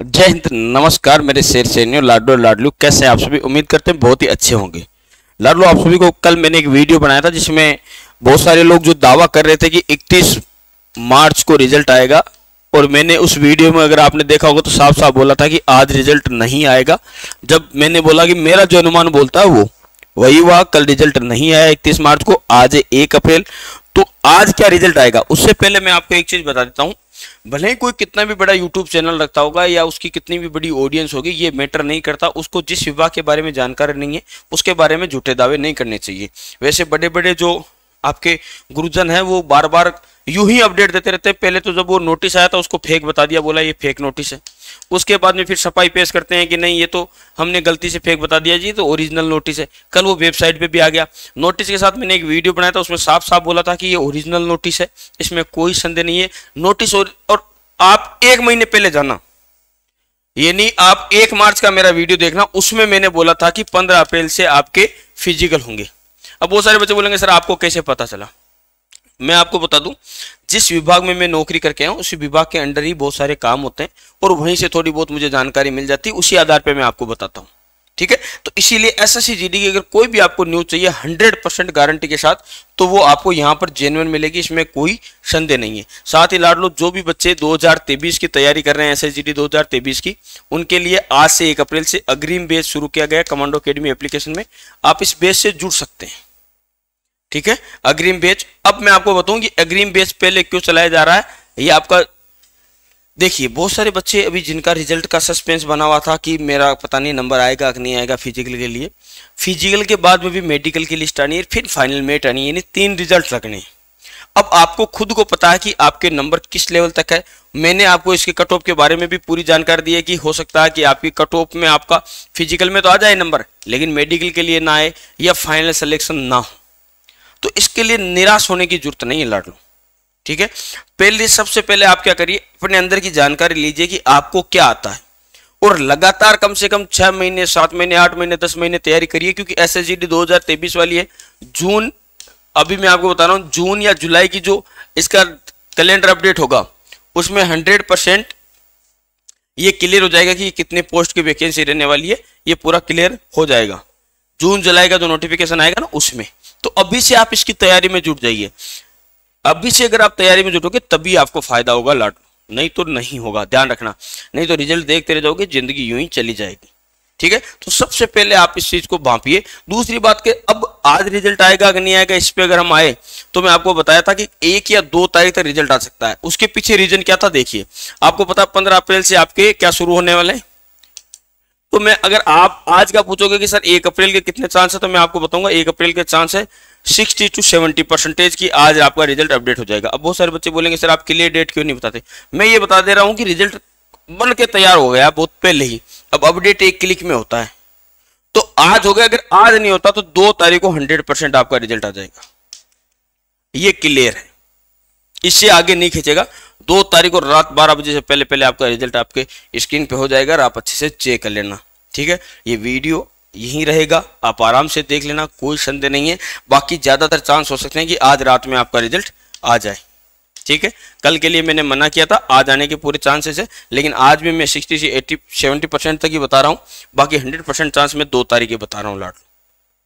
जय हिंद नमस्कार मेरे शेर सैनियों लाडो लाडलू कैसे आप सभी उम्मीद करते हैं बहुत ही अच्छे होंगे लाडलू आप सभी को कल मैंने एक वीडियो बनाया था जिसमें बहुत सारे लोग जो दावा कर रहे थे कि 31 मार्च को रिजल्ट आएगा और मैंने उस वीडियो में अगर आपने देखा होगा तो साफ साफ बोला था कि आज रिजल्ट नहीं आएगा जब मैंने बोला कि मेरा जो अनुमान बोलता है वो वही हुआ कल रिजल्ट नहीं आया इकतीस मार्च को आज एक अप्रैल तो आज क्या रिजल्ट आएगा उससे पहले मैं आपको एक चीज बता देता हूँ भले ही कोई कितना भी बड़ा यूट्यूब चैनल रखता होगा या उसकी कितनी भी बड़ी ऑडियंस होगी ये मैटर नहीं करता उसको जिस विभाग के बारे में जानकारी नहीं है उसके बारे में झूठे दावे नहीं करने चाहिए वैसे बड़े बड़े जो आपके गुरुजन हैं वो बार बार यूं ही अपडेट देते रहते हैं पहले तो जब वो नोटिस आया था उसको फेक बता दिया बोला ये फेक नोटिस है उसके बाद में फिर सफाई पेश करते हैं कि नहीं ये तो हमने गलती से फेक बता दिया जी तो ओरिजिनल नोटिस है कल वो वेबसाइट पे भी आ गया नोटिस के साथ मैंने एक वीडियो बनाया था उसमें साफ साफ बोला था कि ये ओरिजिनल नोटिस है इसमें कोई संदेह नहीं है नोटिस और, और आप एक महीने पहले जाना ये नहीं आप एक मार्च का मेरा वीडियो देखना उसमें मैंने बोला था कि पंद्रह अप्रैल से आपके फिजिकल होंगे अब बहुत सारे बच्चे बोलेंगे सर आपको कैसे पता चला मैं आपको बता दूं जिस विभाग में मैं नौकरी करके आया उसी विभाग के अंडर ही बहुत सारे काम होते हैं और वहीं से थोड़ी बहुत मुझे जानकारी मिल जाती है उसी आधार पर मैं आपको बताता हूँ ठीक है तो इसीलिए एस एस की अगर कोई भी आपको न्यूज चाहिए हंड्रेड परसेंट गारंटी के साथ तो वो आपको यहाँ पर जेनुअन मिलेगी इसमें कोई संदेह नहीं है साथ ही लाड लो जो भी बच्चे 2023 की तैयारी कर रहे हैं एस एस की उनके लिए आज से एक अप्रैल से अग्रिम बेस शुरू किया गया कमांडो अकेडमी एप्लीकेशन में आप इस बेस से जुड़ सकते हैं ठीक है अग्रिम बेच अब मैं आपको बताऊं कि अग्रिम बेच पहले क्यों चलाया जा रहा है ये आपका देखिए बहुत सारे बच्चे अभी जिनका रिजल्ट का सस्पेंस बना हुआ था कि मेरा पता नहीं नंबर आएगा कि नहीं आएगा फिजिकल के लिए फिजिकल के बाद में भी मेडिकल की लिस्ट आनी है फिर फाइनल मेट आनी है यानी तीन रिजल्ट लगने अब आपको खुद को पता है कि आपके नंबर किस लेवल तक है मैंने आपको इसके कट ऑफ के बारे में भी पूरी जानकारी दी है कि हो सकता है कि आपकी कट ऑफ में आपका फिजिकल में तो आ जाए नंबर लेकिन मेडिकल के लिए ना आए या फाइनल सिलेक्शन ना हो तो इसके लिए निराश होने की जरूरत नहीं है लाडलो ठीक है पहले सबसे पहले आप क्या करिए अपने अंदर की जानकारी लीजिए कि आपको क्या आता है और लगातार कम से कम छह महीने सात महीने आठ महीने दस महीने तैयारी करिए क्योंकि एस एस हजार तेईस वाली है जून अभी मैं आपको बता रहा हूं जून या जुलाई की जो इसका कैलेंडर अपडेट होगा उसमें हंड्रेड परसेंट ये क्लियर हो जाएगा कि कितने पोस्ट की वैकेंसी रहने वाली है ये पूरा क्लियर हो जाएगा जून जुलाई का जो नोटिफिकेशन आएगा ना उसमें तो अभी से आप इसकी तैयारी में जुट जाइए अभी से अगर आप तैयारी में जुटोगे तभी आपको फायदा होगा लॉट नहीं तो नहीं होगा ध्यान रखना नहीं तो रिजल्ट देखते रह जाओगे जिंदगी यूं ही चली जाएगी ठीक है तो सबसे पहले आप इस चीज को भापिए दूसरी बात के अब आज रिजल्ट आएगा कि नहीं आएगा इस पर अगर हम आए तो मैं आपको बताया था कि एक या दो तारीख तक रिजल्ट आ सकता है उसके पीछे रीजन क्या था देखिए आपको पता पंद्रह अप्रैल से आपके क्या शुरू होने वाले हैं तो मैं अगर आप आज का पूछोगे कि सर एक अप्रैल के कितने चांस है तो मैं आपको बताऊंगा एक अप्रैल के चांस है सिक्सटी टू सेवेंटी परसेंटेज की आज आपका रिजल्ट अपडेट हो जाएगा अब बहुत सारे बच्चे बोलेंगे सर आप क्लियर डेट क्यों नहीं बताते मैं ये बता दे रहा हूँ कि रिजल्ट बन के तैयार हो गया बहुत पहले ही अब अपडेट एक क्लिक में होता है तो आज हो गया अगर आज नहीं होता तो दो तारीख को हंड्रेड परसेंट आपका रिजल्ट आ जाएगा ये क्लियर है इससे आगे नहीं खींचेगा दो तारीख को रात बारह बजे से पहले पहले आपका रिजल्ट आपके स्क्रीन पे हो जाएगा और आप अच्छे से चेक कर लेना ठीक है ये वीडियो यहीं रहेगा आप आराम से देख लेना कोई संदेह नहीं है बाकी ज़्यादातर चांस हो सकते हैं कि आज रात में आपका रिजल्ट आ जाए ठीक है कल के लिए मैंने मना किया था आज आने के पूरे चांसेस है लेकिन आज भी मैं सिक्सटी से एट्टी सेवेंटी परसेंट तक ही बता रहा हूँ बाकी हंड्रेड परसेंट चांस मैं दो तारीख के बता रहा हूँ लाट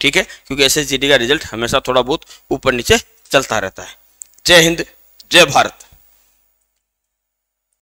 ठीक है क्योंकि एस का रिजल्ट हमेशा थोड़ा बहुत ऊपर नीचे चलता रहता है जय हिंद जय भारत